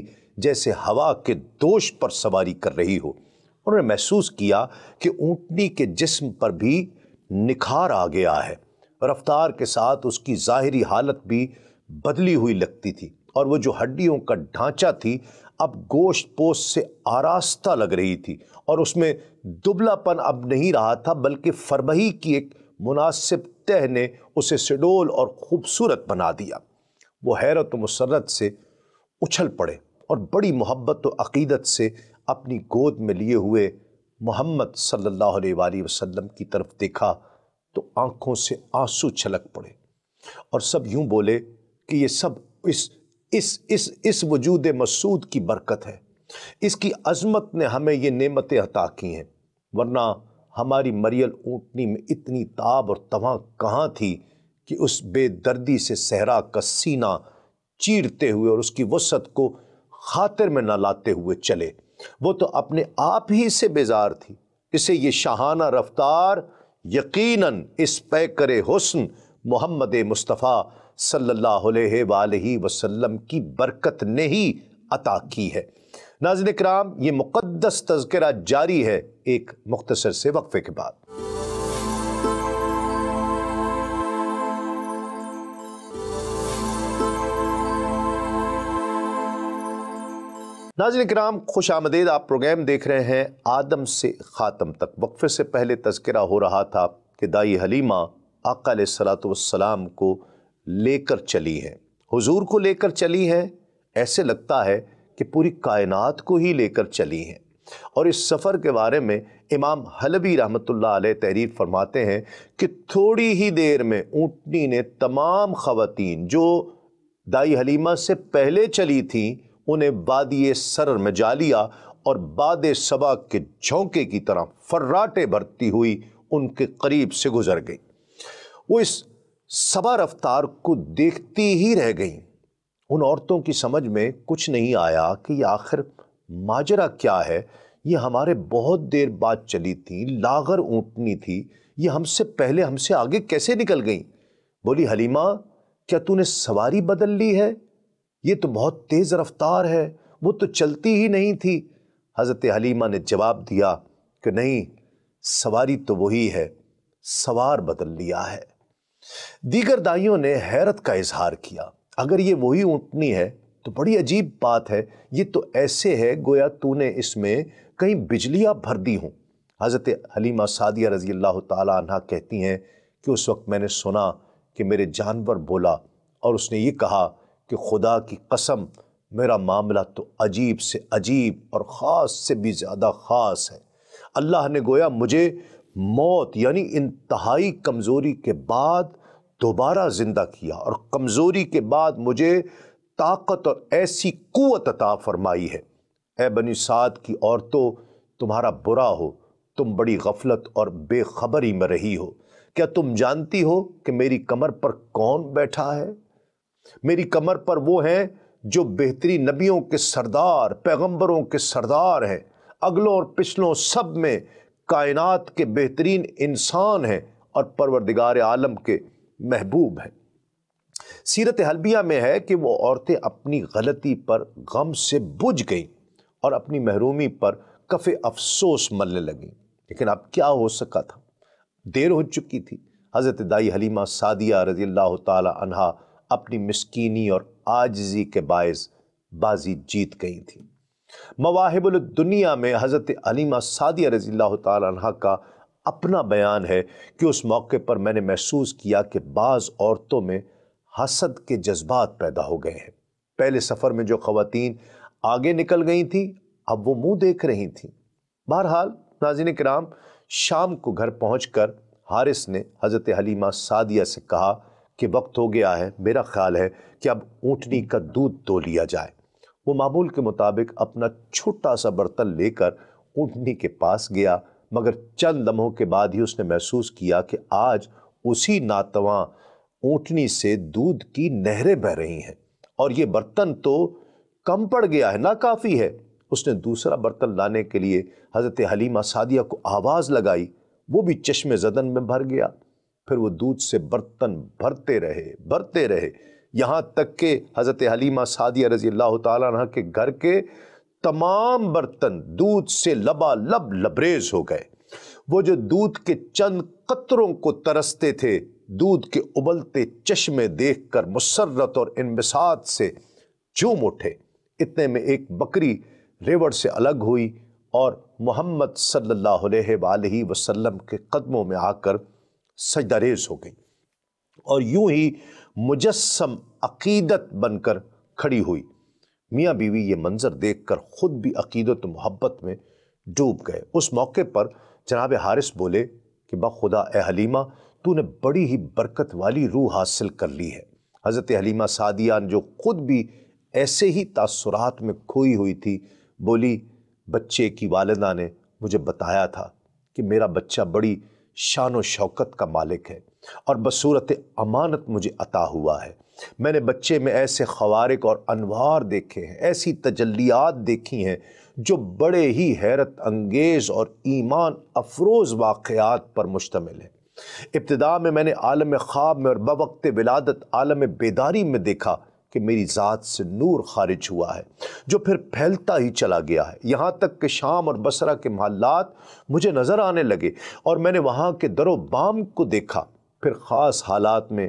जैसे हवा के दोष पर सवारी कर रही हो उन्होंने महसूस किया कि ऊँटनी के जिस्म पर भी निखार आ गया है रफ्तार के साथ उसकी ज़ाहरी हालत भी बदली हुई लगती थी और वह जो हड्डियों का ढांचा थी अब गोश्त पोश से आरास्ता लग रही थी और उसमें दुबलापन अब नहीं रहा था बल्कि फरबही की एक मुनासिब तह ने उसे सिडोल और ख़ूबसूरत बना दिया वो हैरत मुसरत से उछल पड़े और बड़ी मोहब्बत व अकीदत से अपनी गोद में लिए हुए मोहम्मद सल्लल्लाहु अलैहि वसल्लम की तरफ देखा तो आंखों से आंसू छलक पड़े और सब यूं बोले कि ये सब इस इस इस इस वजूद मसूद की बरकत है इसकी अजमत ने हमें ये नेमतें अता की हैं वरना हमारी मरियल ऊँटनी में इतनी ताब और तवा कहाँ थी कि उस बेदर्दी से सहरा का सीना चीरते हुए और उसकी वसत को खातिर में न लाते हुए चले वो तो अपने आप ही से बेजार थी इसे ये शाहाना रफ्तार यकीनन इस पैकर हुस्न मोहम्मद मुस्तफ़ा सल्लल्लाहु अलैहि वसल्लम की बरकत ने ही अता की है नाजन कराम ये मुक़दस तस्करा जारी है एक मुख्तसर से वक्फ़े के बाद नाजिन कराम खुश आमदेद आप प्रोग्राम देख रहे हैं आदम से ख़ातम तक वक्फे से पहले तस्करा हो रहा था कि दाई हलीमा आका सलाम को लेकर चली हैं हज़ूर को लेकर चली हैं ऐसे लगता है कि पूरी कायनात को ही लेकर चली हैं और इस सफ़र के बारे में इमाम हलबी रहमत अलैह तहरीर फरमाते हैं कि थोड़ी ही देर में ऊँटनी ने तमाम ख़वान जो दाई हलीमा से पहले चली थी उन्हें बादिय सरर में जा लिया और बाद सबा के झोंके की तरह फर्राटे भरती हुई उनके करीब से गुजर गई वो इस सबा रफ्तार को देखती ही रह गई उन औरतों की समझ में कुछ नहीं आया कि आखिर माजरा क्या है ये हमारे बहुत देर बाद चली थी लागर ऊँटनी थी ये हमसे पहले हमसे आगे कैसे निकल गई बोली हलीमा क्या तूने सवारी बदल ली है ये तो बहुत तेज़ रफ्तार है वो तो चलती ही नहीं थी हज़रत हलीमा ने जवाब दिया कि नहीं सवारी तो वही है सवार बदल लिया है दीगर दाइयों ने हैरत का इजहार किया अगर ये वही ऊँटनी है तो बड़ी अजीब बात है ये तो ऐसे है गोया तूने इसमें कहीं बिजलियाँ भर दी हूँ हज़रत हलीमा सादिया रज़ी अल्लाह तह कहती हैं कि उस वक्त मैंने सुना कि मेरे जानवर बोला और उसने ये कहा कि खुदा की कसम मेरा मामला तो अजीब से अजीब और ख़ास से भी ज़्यादा ख़ास है अल्लाह ने गोया मुझे मौत यानी इंतहाई कमज़ोरी के बाद दोबारा ज़िंदा किया और कमज़ोरी के बाद मुझे ताकत और ऐसी कुत अता फरमाई है ए बनी साद की औरतों तुम्हारा बुरा हो तुम बड़ी गफलत और बेखबरी में रही हो क्या तुम जानती हो कि मेरी कमर पर कौन बैठा है मेरी कमर पर वो हैं जो बेहतरीन नबियों के सरदार पैगंबरों के सरदार हैं अगलों और पिछलों सब में कायनात के बेहतरीन इंसान हैं और परवरदिगार आलम के महबूब हैं सीरत हलबिया में है कि वो औरतें अपनी गलती पर गम से बुझ गईं और अपनी महरूमी पर कफे अफसोस मलने लगें लेकिन अब क्या हो सका था देर हो चुकी थी हज़रत दाई हलीमा सादिया रजील्ला तहा अपनी मिसकीनी और आजजी के बायस बाजी जीत गई थी मवाहिबुल दुनिया में हज़रत अलीमा सादिया रज़ी तह का अपना बयान है कि उस मौके पर मैंने महसूस किया कि बाज़ औरतों में हसद के जज्बात पैदा हो गए हैं पहले सफ़र में जो ख़वातीन आगे निकल गई थी अब वो मुंह देख रही थी बहरहाल नाजिन कराम शाम को घर पहुंचकर हारिस ने हज़रत हलीमा सादिया से कहा कि वक्त हो गया है मेरा ख्याल है कि अब ऊँटनी का दूध दो लिया जाए वो मामूल के मुताबिक अपना छोटा सा बर्तन लेकर ऊँटनी के पास गया मगर चंद लम्हों के बाद ही उसने महसूस किया कि आज उसी नातवा ऊँटनी से दूध की नहरें बह रही हैं और ये बर्तन तो कम पड़ गया है ना काफ़ी है उसने दूसरा बर्तन लाने के लिए हज़रत हलीमा सादिया को आवाज़ लगाई वो भी चश्मे जदन में भर गया फिर वो दूध से बर्तन भरते रहे भरते रहे यहाँ तक के हज़रत हलीमा सादिया रजी अल्लाह तह के घर के तमाम बर्तन दूध से लबा लब लबरेज हो गए वो जो दूध के चंद कतरों को तरसते थे दूध के उबलते चश्मे देख कर मुसरत और इनबसात से चूम उठे इतने में एक बकरी रेवड़ से अलग हुई और मोहम्मद सल्लल्लाहु अलैहि वसल्लम के कदमों में आकर सजदारेज हो गई और यूं ही मुजस्म अकीदत बनकर खड़ी हुई मियाँ बीवी ये मंज़र देख कर ख़ुद भी अकीदत मोहब्बत में डूब गए उस मौके पर जनाब हारिस बोले कि बखुदा ए हलीमा तूने बड़ी ही बरकत वाली रूह हासिल कर ली है हज़रत हलीमा सादियान जो ख़ुद भी ऐसे ही तासरात में खोई हुई थी बोली बच्चे की वालदा ने मुझे बताया था कि मेरा बच्चा बड़ी शान शौकत का मालिक है और बसूरत अमानत मुझे अता हुआ है मैंने बच्चे में ऐसे खवारक और अनवार देखे हैं ऐसी तजलियात देखी हैं जो बड़े ही हैरत अंगेज़ और ईमान अफरोज़ वाक़ात पर मुश्तमिल है इब्तदा में मैंने आलम ख्वाब में और बवक्त विलादत आलम बेदारी में देखा कि मेरी ज़ात से नूर खारिज हुआ है जो फिर फैलता ही चला गया है यहाँ तक कि शाम और बसरा के महल्लात मुझे नज़र आने लगे और मैंने वहाँ के दरो बाम को देखा फिर ख़ास हालात में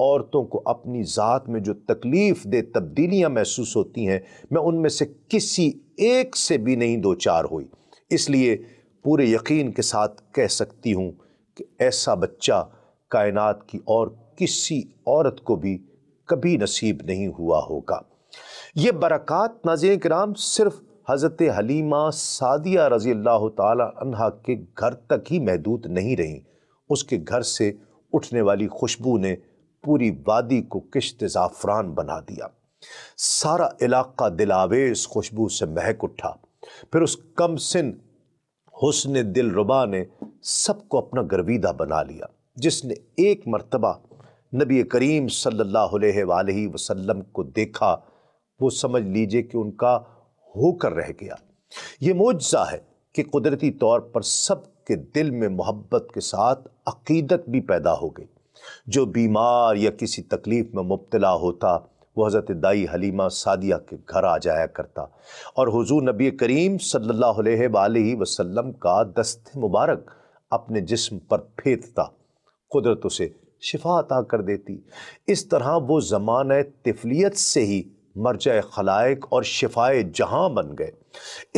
औरतों को अपनी ज़ात में जो तकलीफ़ दे तब्दीलियाँ महसूस होती हैं मैं उनमें से किसी एक से भी नहीं दो चार हुई इसलिए पूरे यकीन के साथ कह सकती हूँ कि ऐसा बच्चा कायनात की और किसी औरत को भी कभी नसीब नहीं हुआ होगा ये बरक़ात नाजन कराम सिर्फ हज़रत हलीमा सादिया रज़ी अल्लाह तहा के घर तक ही महदूद नहीं रहीं उसके घर से उठने वाली खुशबू ने पूरी वादी को किश्त ज़ाफ़रान बना दिया सारा इलाका दिलावेज खुशबू से महक उठा फिर उस कम सिन दिल रुबा ने सबको अपना गर्वीदा बना लिया जिसने एक मरतबा नबी करीम सल्लल्लाहु अलैहि वसल्लम को देखा वो समझ लीजिए कि उनका होकर रह गया ये मुआजा है कि कुदरती तौर पर सब के दिल में मोहब्बत के साथ अकीदत भी पैदा हो गई जो बीमार या किसी तकलीफ़ में मुबतला होता वह हज़रत दाई हलीमा सादिया के घर आ जाया करता और हुजूर नबी करीम सल्लल्लाहु अलैहि वसल्लम का दस्त मुबारक अपने जिस्म पर फेंकता कुदरत उसे शिफा अता कर देती इस तरह वो ज़मान तफलीत से ही मरज खलाइक और शिफाए जहाँ बन गए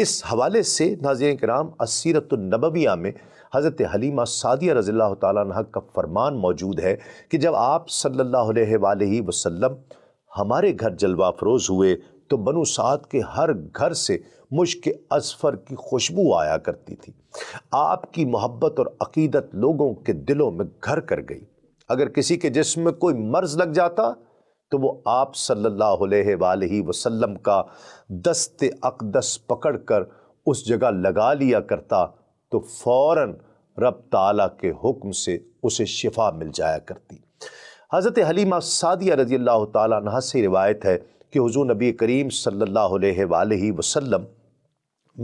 इस हवाले से नाजिर कराम असीरतनबविया में हज़रत हलीमा सदिया रज़ी तह का फरमान मौजूद है कि जब आप सल्ला वसलम हमारे घर जलवा फरोज़ हुए तो बनु साद के हर घर से मुश्क असफर की खुशबू आया करती थी आपकी मोहब्बत और अकीदत लोगों के दिलों में घर कर गई अगर किसी के जिसम में कोई मर्ज लग जाता तो वो आप सल्लल्लाहु अलैहि वसल्लम का दस्त अकदस पकड़ कर उस जगह लगा लिया करता तो फ़ौर रब ताला के हुक्म से उसे शिफा मिल जाया करती हज़रत हलीमा सादिया रजी अल्लाह तह से रिवायत है कि हजू नबी करीम सल्लल्लाहु अलैहि वसल्लम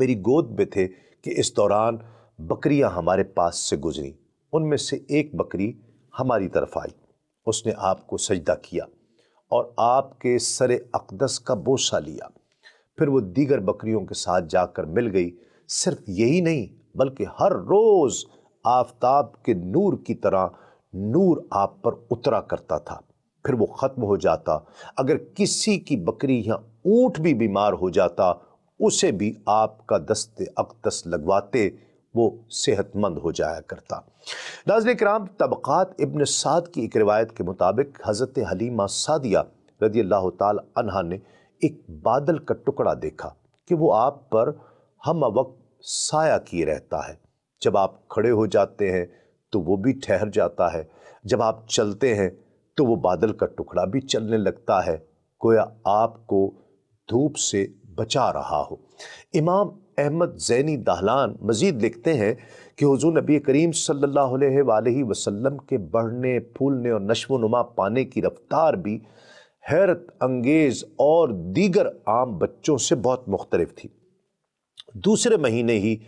मेरी गोद में थे कि इस दौरान बकरियां हमारे पास से गुजरी उनमें से एक बकरी हमारी तरफ आई उसने आपको सजदा किया और आपके सर अकदस का बोसा लिया फिर वो दीगर बकरियों के साथ जाकर मिल गई सिर्फ यही नहीं बल्कि हर रोज़ आफताब के नूर की तरह नूर आप पर उतरा करता था फिर वो ख़त्म हो जाता अगर किसी की बकरी या ऊंट भी बीमार हो जाता उसे भी आपका दस्ते अकदस लगवाते वो सेहतमंद हो जाया करता नाजन कराम तबक़ात इबन साद की एक रिवायत के मुताबिक हज़रत हलीमा सादिया रदी अल्लाह तहा ने एक बादल का टुकड़ा देखा कि वो आप पर हम वक्त साया किए रहता है जब आप खड़े हो जाते हैं तो वो भी ठहर जाता है जब आप चलते हैं तो वो बादल का टुकड़ा भी चलने लगता है गोया आपको धूप से बचा रहा हो इमाम अहमद जैनी दहलान मज़ीद लिखते हैं कि हजू नबी करीम सल्ला वसम के बढ़ने फूलने और नशो नुमा पाने की रफ्तार भी हैरत अंगेज़ और दीगर आम बच्चों से बहुत मुख्तरफ थी दूसरे महीने ही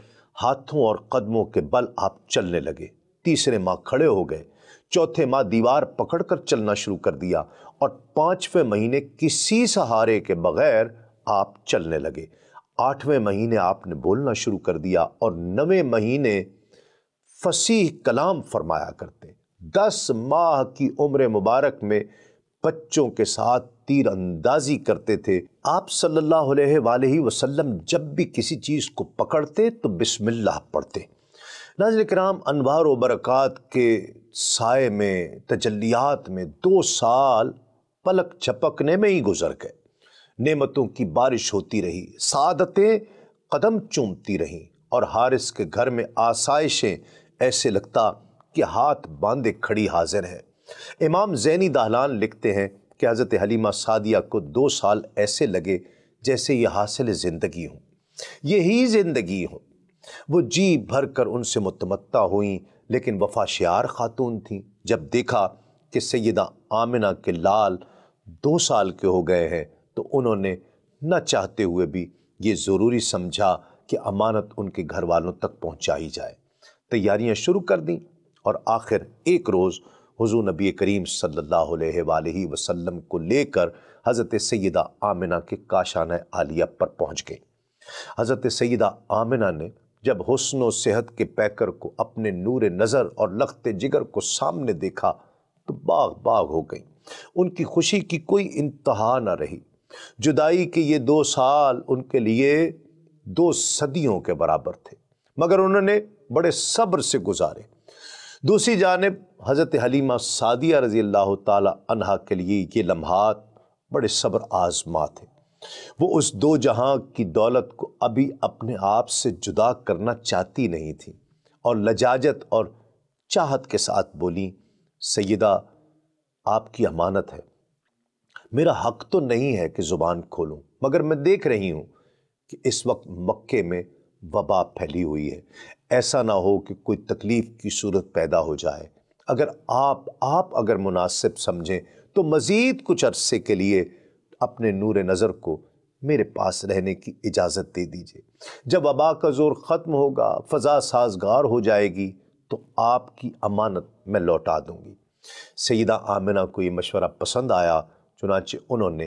हाथों और कदमों के बल आप चलने लगे तीसरे माह खड़े हो गए चौथे माह दीवार पकड़कर चलना शुरू कर दिया और पांचवें महीने किसी सहारे के बगैर आप चलने लगे आठवें महीने आपने बोलना शुरू कर दिया और नवे महीने फसीह कलाम फरमाया करते दस माह की उम्र मुबारक में बच्चों के साथ तीर अंदाजी करते थे आप सल्लल्लाहु अलैहि वसल्लम जब भी किसी चीज़ को पकड़ते तो बिस्मिल्लाह पढ़ते नाजिल कराम अनवार बरक़ात के साय में तजलियात में दो साल पलक छपकने में ही गुजर गए नेमतों की बारिश होती रही सादतें कदम चूमती रहीं और हारिस के घर में आसाइशें ऐसे लगता कि हाथ बांधे खड़ी हाजिर हैं इमाम जैनी दाहलान लिखते हैं कि हज़रत हलीमा सादिया को दो साल ऐसे लगे जैसे ये हासिल ज़िंदगी हों यही ज़िंदगी हों वो जी भर कर उनसे मुतमत्ता हुई लेकिन वफाशियार ख़ातून थी जब देखा कि सैदा आमिना के लाल दो साल के हो गए हैं तो उन्होंने न चाहते हुए भी ये ज़रूरी समझा कि अमानत उनके घर वालों तक पहुंचाई जाए तैयारियां शुरू कर दी और आखिर एक रोज़ हजू नबी करीम सल्लल्लाहु अलैहि वसल्लम को लेकर हज़रत सैदा आमिना के काशान आलिया पर पहुंच गई हज़रत सैदा आमिना ने जब हसन व सेहत के पैकर को अपने नूर नज़र और लखते जिगर को सामने देखा तो बाग बाग हो गई उनकी खुशी की कोई इंतहा न रही जुदाई के ये दो साल उनके लिए दो सदियों के बराबर थे मगर उन्होंने बड़े सब्र से गुजारे दूसरी जानब हज़रत हलीमा सादिया रज़ी अल्लाह तहा के लिए ये लम्हात बड़े सब्र आजमा थे वो उस दो जहां की दौलत को अभी अपने आप से जुदा करना चाहती नहीं थी और लजाजत और चाहत के साथ बोली सैदा आपकी अमानत है मेरा हक तो नहीं है कि ज़ुबान खोलूं मगर मैं देख रही हूं कि इस वक्त मक्के में वबा फैली हुई है ऐसा ना हो कि कोई तकलीफ़ की सूरत पैदा हो जाए अगर आप आप अगर मुनासिब समझें तो मज़ीद कुछ अरसे के लिए अपने नूर नज़र को मेरे पास रहने की इजाज़त दे दीजिए जब वबा का ज़ोर ख़त्म होगा फ़जा साजगार हो जाएगी तो आपकी अमानत मैं लौटा दूँगी सईदा आमिना को ये मशवरा पसंद आया चुनाचे उन्होंने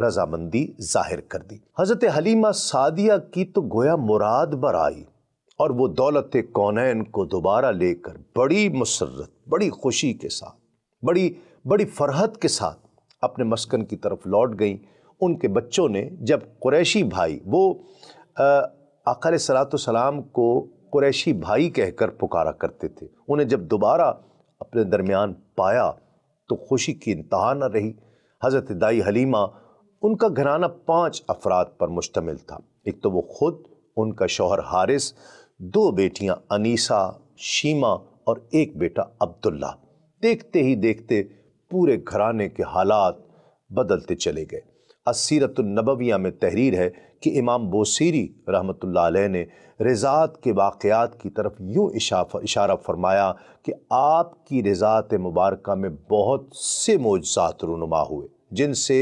रजामंदी जाहिर कर दी हजरत हलीमा सादिया की तो गोया मुराद बर आई और वो दौलत कौनैन को दोबारा लेकर बड़ी मुसरत बड़ी खुशी के साथ बड़ी बड़ी फरहत के साथ अपने मस्कन की तरफ लौट गई उनके बच्चों ने जब कुरैशी भाई वो आकर सलाम को कुरैशी भाई कहकर पुकारा करते थे उन्हें जब दोबारा अपने दरमियान पाया तो खुशी की इंतहा न रही हज़रत दाई हलीमा उनका घराना पाँच अफराद पर मुश्तमिल था एक तो वो ख़ुद उनका शोहर हारिस दो बेटियां अनीसा शीमा और एक बेटा अब्दुल्ला देखते ही देखते पूरे घराने के हालात बदलते चले गए असीरतुलनबविया में तहरीर है कि इमाम बोसीरी रहमत ने रज़ात के वाक़ात की तरफ यूँ इशारा फरमाया कि आपकी रज़ात मुबारक में बहुत से मोजात रनुमा हुए जिनसे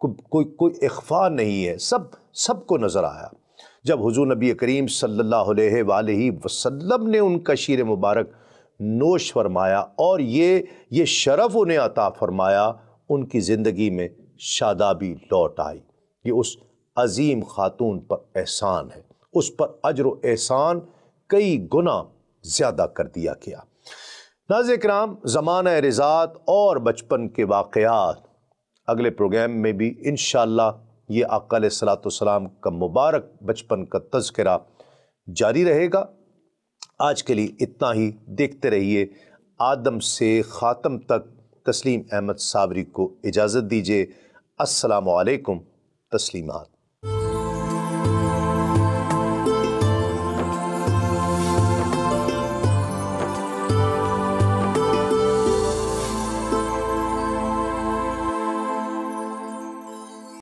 कोई कोई को इख्फा नहीं है सब सबको नज़र आया जब हजू नबी करीम सल्ला वसलम ने उनका शीर मुबारक नोश फरमाया और ये ये शरफ़ उन्हें अता फरमाया उनकी ज़िंदगी में शादाबी लौट आई ये उस अजीम खातून पर एहसान है उस पर अजर एहसान कई गुना ज़्यादा कर दिया गया नाज कराम ज़माना रिजात और बचपन के वाक़ात अगले प्रोग्राम में भी इन ये आका सलाम का मुबारक बचपन का तस्करा जारी रहेगा आज के लिए इतना ही देखते रहिए आदम से ख़ातम तक तस्लीम अहमद साबरी को इजाज़त दीजिए असलकुम तस्लिमत